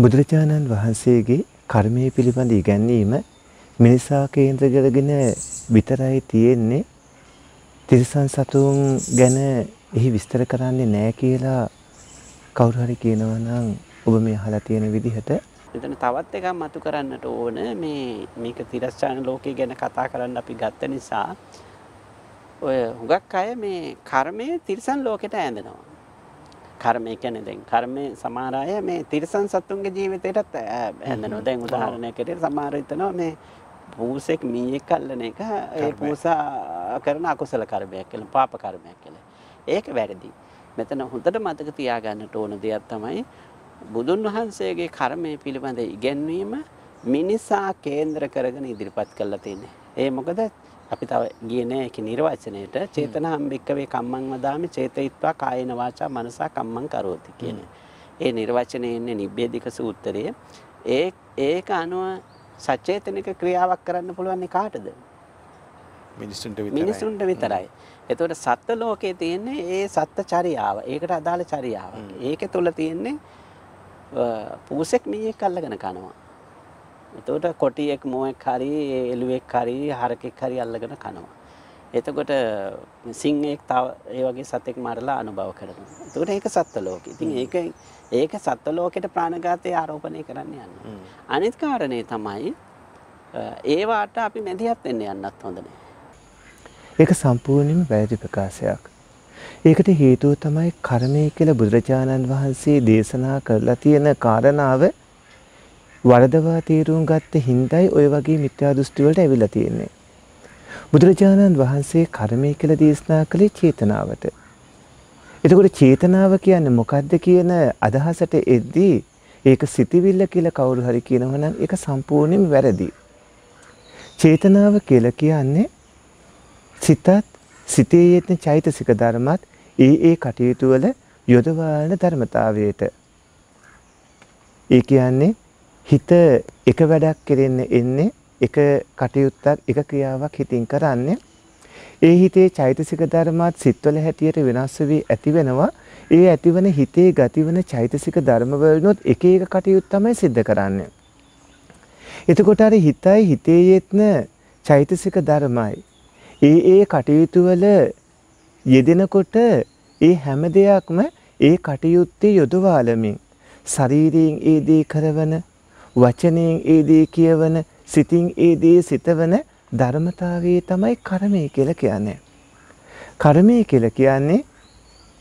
බුදුරජාණන් වහන්සේගේ කර්මය පිළිබඳ ඉගැන්වීම මිනිසා කේන්ද්‍ර කරගෙන විතරයි තියෙන්නේ තිරිසන් සතුන් ගැන එහි විස්තර කරන්නේ නැහැ කියලා කවුරු හරි කියනවා නම් ඔබ මේ අහලා තියෙන විදිහට එතන තවත් එකක් මතු කරන්නට ඕන මේ මේක තිරස්චාන ලෝකය ගැන කතා කරන්න අපි ගත්ත නිසා ඔය හුඟක් අය මේ කර්මය තිරිසන් ලෝකෙට ඇඳෙනවා කර්මය කියන්නේ දැන් කර්මය සමහර අය මේ තිරසන් සතුන්ගේ ජීවිතයටත් හැඳනවා. දැන් උදාහරණයක් ඇටියට සමහර හිතනවා මේ පූසෙක් මීයෙක් අල්ලන එක ඒ පූසා කරන අකුසල කර්මයක් කියලා පාප කර්මයක් කියලා. ඒක වැරදි. මෙතන හොඳට මතක තියාගන්නට ඕන දෙයක් තමයි බුදුන් වහන්සේගේ කර්මය පිළිබඳ ඉගැන්වීම මිනිසා කේන්ද්‍ර කරගෙන ඉදිරිපත් කළා තියෙන්නේ. ඒ මොකද අපි තව ගියේ නෑ ඒකේ නිර්වචනයට චේතනාම් භික්කවේ කම්මං වදාමි චේතයිත්වා කායන වාචා මනසා කම්මං කරෝති කියන. ඒ නිර්වචනයේ ඉන්නේ නිබ්බේධික සූත්‍රයේ ඒ ඒක අනුව සචේතනික ක්‍රියාවක් කරන්න පුළුවන් කාටද? මිනිසුන්ට විතරයි. මිනිසුන්ට විතරයි. එතකොට සත්ත්ව ලෝකයේ තියෙන්නේ ඒ සත්ත්ව චර්යාව. ඒකට අදාළ චර්යාවක්. ඒක තුල තියෙන්නේ පූසෙක් මීයක් අල්ලගෙන කනවා. එතකොට කොටියෙක් මෝෙක් හරි එළුවෙක් හරි හරකෙක් හරි අල්ලගෙන කනවා. එතකොට සිංහෙක් තව ඒ වගේ සතෙක් මරලා අනුභව කරනවා. එතකොට ඒක සත්ත්ව ලෝකෙ. ඉතින් ඒක ඒක සත්ත්ව ලෝකෙට ප්‍රාණඝාතය ආරෝපණය කරන්න යනවා. අනිත් කාරණේ තමයි ඒවාට අපි මැදිහත් වෙන්න යන්නත් හොඳ නෑ. ඒක සම්පූර්ණයෙන්ම වැරදි ප්‍රකාශයක්. ඒකට හේතුව තමයි කර්මය කියලා බුදුරජාණන් වහන්සේ දේශනා කරලා තියෙන කාරණාව වරදවා තීරුම් ගත්ත හින්දායි ওই වගේ මිත්‍යා දෘෂ්ටි වලට ඇවිල්ලා තියෙන්නේ. බුදුරජාණන් වහන්සේ කර්මය කියලා දේශනා කළේ චේතනාවට. එතකොට චේතනාව කියන්නේ මොකද්ද කියන අදහසට එද්දී ඒක සිතිවිල්ල කියලා කවුරු හරි කියනවනම් ඒක සම්පූර්ණයෙන් වැරදි. චේතනාව කියලා කියන්නේ සිතත් සිතේ යෙදෙන චෛතසික ධර්මත් ඒ ඒ කටයුතු වල යොදවාන ධර්මතාවයට. ඒ කියන්නේ හිත එක වැඩක් කෙරෙන්න එන්නේ එක කටයුත්තක් එක ක්‍රියාවක් හිතින් කරන්නේ ඒ හිතේ චෛතසික ධර්මාත් සිත්වල හැටියට වෙනස් වී ඇති වෙනවා ඒ ඇතිවන හිතේ ගතිවන චෛතසික ධර්මවලුනොත් එක එක කටයුතු තමයි සිද්ධ කරන්නේ එතකොට අර හිතයි හිතේ යෙත්න චෛතසික ධර්මයි ඒ ඒ කටයුතු වල යෙදෙනකොට ඒ හැම දෙයක්ම ඒ කටයුත්තේ යොදවාලමින් ශරීරයෙන් ඒ දේ කරවන වචනයෙන් ඒ දේ කියවන සිතින් ඒ දේ සිතවන ධර්මතාවයේ තමයි කර්මය කියලා කියන්නේ. කර්මය කියලා කියන්නේ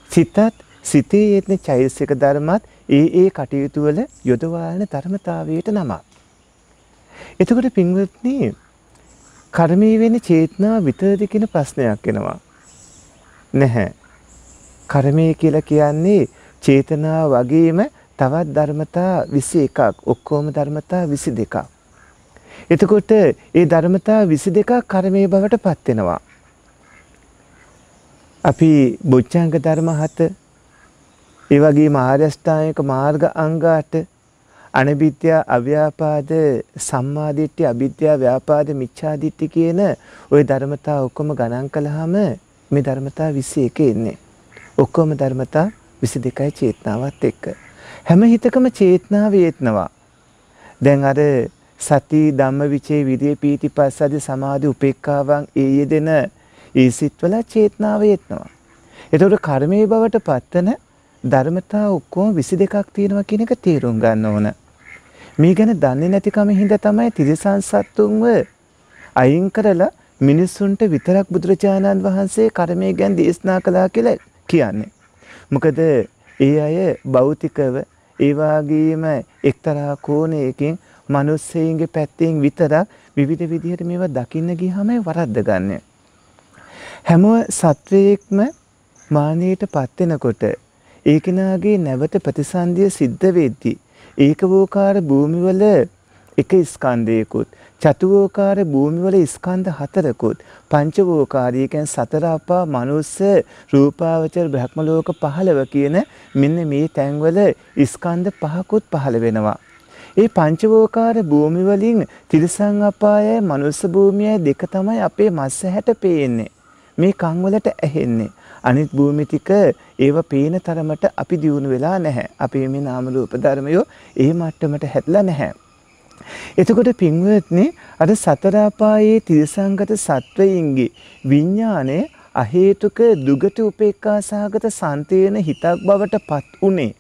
සිතත් සිතේ යෙදෙන චෛතසික ධර්මත් ඒ ඒ කටයුතු වල යොදවාන ධර්මතාවයට නමක්. එතකොට පින්වත්නි කර්මයේ වෙන චේතනා විතරද කියන ප්‍රශ්නයක් එනවා. නැහැ. කර්මය කියලා කියන්නේ චේතනා වගේම තවත් ධර්මතා 21ක් ඔක්කොම ධර්මතා 22ක් එතකොට ඒ ධර්මතා 22ක් කර්මයේ බවට පත් වෙනවා අපි බොච්චංග ධර්ම හත ඒ වගේම ආර්යෂ්ටායක මාර්ග අංගාට අනිවිද්‍යා අව්‍යාපාද සම්මාදිට්ඨි අවිද්‍යා ව්‍යාපාද මිච්ඡාදිට්ඨි කියන ওই ධර්මතා ඔක්කොම ගණන් කළාම මේ ධර්මතා 21 එන්නේ. ඔක්කොම ධර්මතා 22යි චේතනාවත් එක්ක. හැම හිතකම චේතනාව වේත්නවා. දැන් අර සති ධම්මවිචේ විරිය පීතිපස්සදි සමාධි උපේක්ඛාවන් ඒ යෙදෙන ඒ සිත්වල චේතනාව වේත්නවා. එතකොට කර්මයේ බවට පත්තන ධර්මතා ඔක්කොම 22ක් තියෙනවා කියන එක තේරුම් ගන්න ඕන. මේ ගැන දන්නේ නැතිකම හින්දා තමයි තිරසන් සත්තුන්ව අයින් කරලා මිනිස්සුන්ට විතරක් බුදුරජාණන් වහන්සේ කර්මය ගැන දේශනා කළා කියලා කියන්නේ. මොකද ඒ අය භෞතිකව ඒ වගේම එක්තරා කෝණයකින් මිනිස්සෙයින්ගේ පැත්තෙන් විතරක් විවිධ විදිහට මේවා දකින්න ගියාම වරද්ද ගන්න. හැම සත්වයකම මානෙයට පත් වෙනකොට ඒකනාගේ නැවත ප්‍රතිසන්දිය සිද්ධ වෙද්දී ඒකවෝකාර භූමිවල එක ස්කන්ධයකුත් චතුවෝකාර භූමිවල ස්කන්ධ හතරකුත් පංචවෝකාරී කියන්නේ සතර අපා මනුස්ස රූපාවචර බ්‍රහ්ම ලෝක 15 කියන මෙන්න මේ තැන්වල ස්කන්ධ පහකුත් පහළ වෙනවා. ඒ පංචවෝකාර භූමි වලින් තිරිසන් අපායයි මනුස්ස භූමියයි දෙක තමයි අපේ මස්ස හැට පේන්නේ. මේ කන් වලට ඇහෙන්නේ. අනිත් භූමි ටික ඒව පේන තරමට අපි දියුණු වෙලා නැහැ. අපේ මේ නාම රූප ධර්මයෝ ඒ මට්ටමට හැදලා නැහැ. එතකොට පින්වත්නි අර සතරාපායේ තිරසංගත සත්වයින්ගේ විඤ්ඥානය අහේතුක දුගට උපේක්කා සහගත සන්තයන හිතක් බවට පත් වනේ.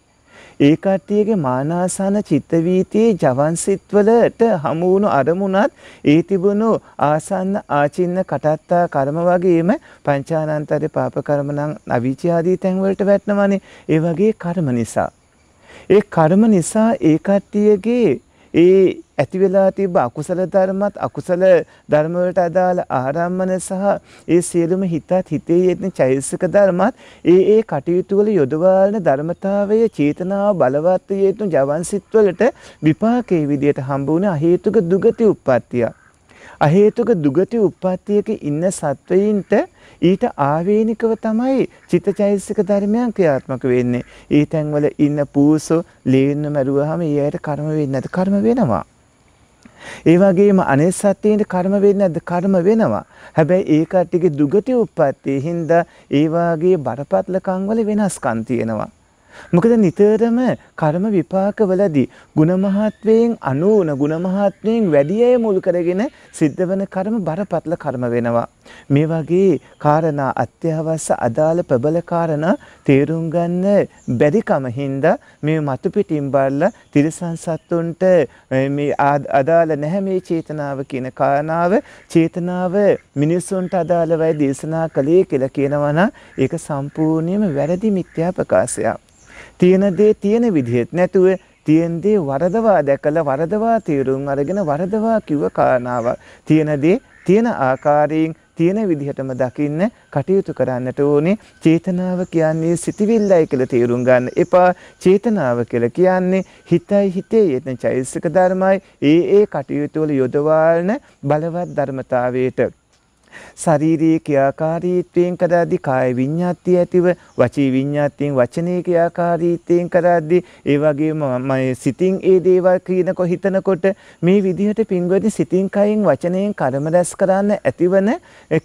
ඒ කට්ටියගේ මානාසාන චිත්තවීතියේ ජවන්සිත්වලට හමුවුණු අරමුණත් ඒ තිබුණු ආසන්න ආචින්න කටත්තා කර්ම වගේම පංචානන්තර පාප කර්මනම් අවිචාදී තැන්වලට වැටනවනේ ඒ වගේ කර්ම නිසා. ඒ කර්ම නිසා ඒ කට්ටියගේ ඒ ඇති වෙලා තිබ්බ අකුසල ධර්මත් අකුසල ධර්ම වලට අදාළ ආරම්මන සහ ඒ සියලුම හිතත් හිතේ යෙදෙන චෛතසික ධර්මත් ඒ ඒ කටයුතු වල යොදවාන ධර්මතාවයේ චේතනාව බලවත් යේතු ජවන් සිත් වලට විපාකයේ විදියට හම්බ වුණ අහේතුක දුගති උප්පත්තියක්. අහේතුක දුගති උප්පත්තියක ඉන්න සත්වයින්ට ඊට ආවේනිකව තමයි චිත්තචෛතසික ධර්මයන් ක්‍රියාත්මක වෙන්නේ. ඒ තැන්වල ඉන්න පූසෝ ලේන්න මැරුවාම ඒ අයට කර්ම වෙන්නේ නැද කර්ම වෙනවා. ඒ වගේම අනිත් සත්‍යයේ කර්ම වෙන්නේ නැද්ද? කර්ම වෙනවා. හැබැයි ඒ කට්ටියගේ දුගති උප්පත්තිය හින්දා ඒ වාගේ බරපතලකම් වල වෙනස්කම් තියෙනවා. මොකද නිතරම කර්ම විපාකවලදී ಗುಣමහත්වයෙන් අනුන ಗುಣමහත්වයෙන් වැඩි අය මුල් කරගෙන සිද්ධ වන කර්ම බරපතල කර්ම වෙනවා. මේ වගේ කාරණා අත්‍යවශ්‍ය අදාළ ප්‍රබල කාරණා තේරුම් ගන්න බැරිකම හින්දා මේ මතු පිටින් බලලා තිරසන් සත්තුන්ට මේ අදාළ නැහැ මේ චේතනාව කියන කාරණාව චේතනාව මිනිසුන්ට අදාළවයි දේශනා කළේ කියලා කියනවා නම් ඒක සම්පූර්ණයෙන්ම වැරදි මිත්‍යා ප්‍රකාශයක්. තියෙන දේ තියෙන විදිහෙත් නැතුව තියෙන දේ වරදවා දැකලා වරදවා තීරුම් අරගෙන වරදවා කිව්ව කාරණාව තියෙන දේ තියෙන ආකාරයෙන් තියෙන විදිහටම දකින්න කටයුතු කරන්නට ඕනේ චේතනාව කියන්නේ සිතවිල්ලයි කියලා තේරුම් ගන්න එපා චේතනාව කියලා කියන්නේ හිතයි හිතේ යෙදෙන චෛතසික ධර්මයි ඒ ඒ කටයුතු වල යොදවාන බලවත් ධර්මතාවයට ශාරීරික ක්‍රියාකාරීත්වයෙන් කරද්දී කාය විඤ්ඤාතිය ඇතිව වචී විඤ්ඤාතියෙන් වචනේ ක්‍රියාකාරීත්වයෙන් කරද්දී ඒ වගේම මම සිතින් ඒ දේවල් කියනකො හිතනකොට මේ විදිහට පින්වත්නි සිතින් කයෙන් වචනයෙන් කර්ම රැස් කරන්න ඇතිවන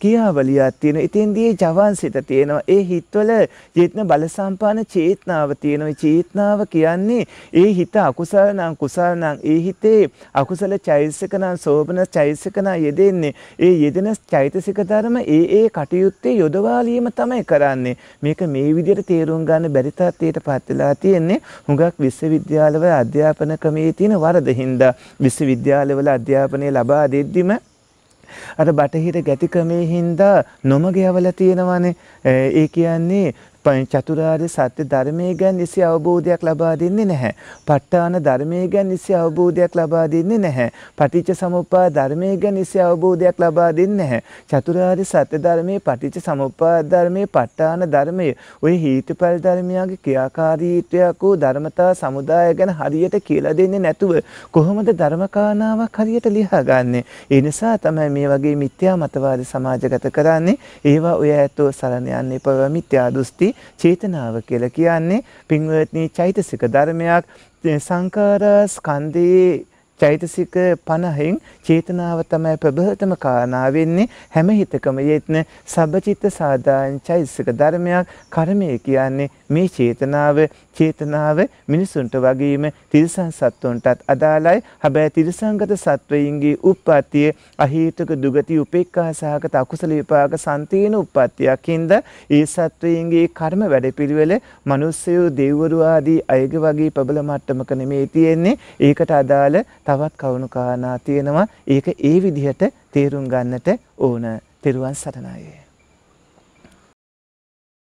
ක්‍රියාවලියක් තියෙනවා. ඉතින්දී ජවන්සිත තියෙනවා. ඒ හිතවල චේතන බල සම්පාන චේතනාව තියෙනවා. චේතනාව කියන්නේ ඒ හිත අකුසල නම් කුසල නම් ඒ හිතේ අකුසල චෛතසික නම් සෝබන චෛතසික නම් යෙදෙන්නේ. ඒ යෙදෙන චෛත චෛතසික ධර්ම ඒ ඒ කටයුත්තේ යොදවාලීම තමයි කරන්නේ. මේක මේ විදිහට තේරුම් ගන්න බැරි තත්ත්වයට පත් වෙලා තියෙන්නේ හුඟක් විශ්වවිද්‍යාලවල අධ්‍යාපන ක්‍රමයේ තියෙන වරද හින්දා විශ්වවිද්‍යාලවල අධ්‍යාපනය ලබා දෙද්දිම අර බටහිර ගැති ක්‍රමයේ හින්දා නොමග යවලා තියෙනවානේ. ඒ කියන්නේ චතුරාර්ය සත්‍ය ධර්මයේ ගැන ඉසි අවබෝධයක් ලබා දෙන්නේ නැහැ. ප ဋ ාණ ධර්මයේ ගැන ඉසි අවබෝධයක් ලබා දෙන්නේ නැහැ. පටිච්ච සමුප්පාද ධර්මයේ ගැන ඉසි අවබෝධයක් ලබා දෙන්නේ නැහැ. චතුරාර්ය සත්‍ය ධර්මයේ පටිච්ච සමුප්පාද ධර්මයේ ප ဋ ාණ ධර්මයේ ওই හේතුඵල ධර්මයාගේ ක්‍රියාකාරීත්වයක් වූ ධර්මතා සමුදාය ගැන හරියට කියලා දෙන්නේ නැතුව කොහොමද ධර්මකානාවක් හරියට ලියාගන්නේ? ඒ නිසා තමයි මේ වගේ මිත්‍යා මතවාද සමාජගත කරන්නේ. ඒවා ඔය ඇත්තෝ සරණ යන්න එපා මිත්‍යා දෘෂ්ටි චේතනාව කියලා කියන්නේ පින්වත්නි චෛතසික ධර්මයක් සංඛාරා ස්කන්ධයේ චෛතසික 50න් චේතනාව තමයි ප්‍රබලතම කාරණා වෙන්නේ හැම හිතකම යෙත්න සබචිත්ත සාදායන් චෛතසික ධර්මයක් කර්මය කියන්නේ මේ චේතනාව චේතනාව මිනිසුන්ට වගේම තිරිසන් සත්වන්ටත් අදාළයි. හැබැයි තිරිසන්ගත සත්වයින්ගේ උප්පත්තිය අහේතුක දුගති උපේක්ඛා සහගත අකුසල විපාක සන්තීන උප්පත්තියක් හින්දා ඒ සත්වයින්ගේ කර්ම වැඩපිළිවෙල මිනිස්සයෝ දෙවිවරු ආදී අයගේ වගේ ප්‍රබල මට්ටමක නෙමෙයි තියෙන්නේ. ඒකට අදාළ තවත් කවුණු කාරණා තියෙනවා. ඒක ඒ විදිහට තේරුම් ගන්නට ඕන. තෙරුවන් සරණයි.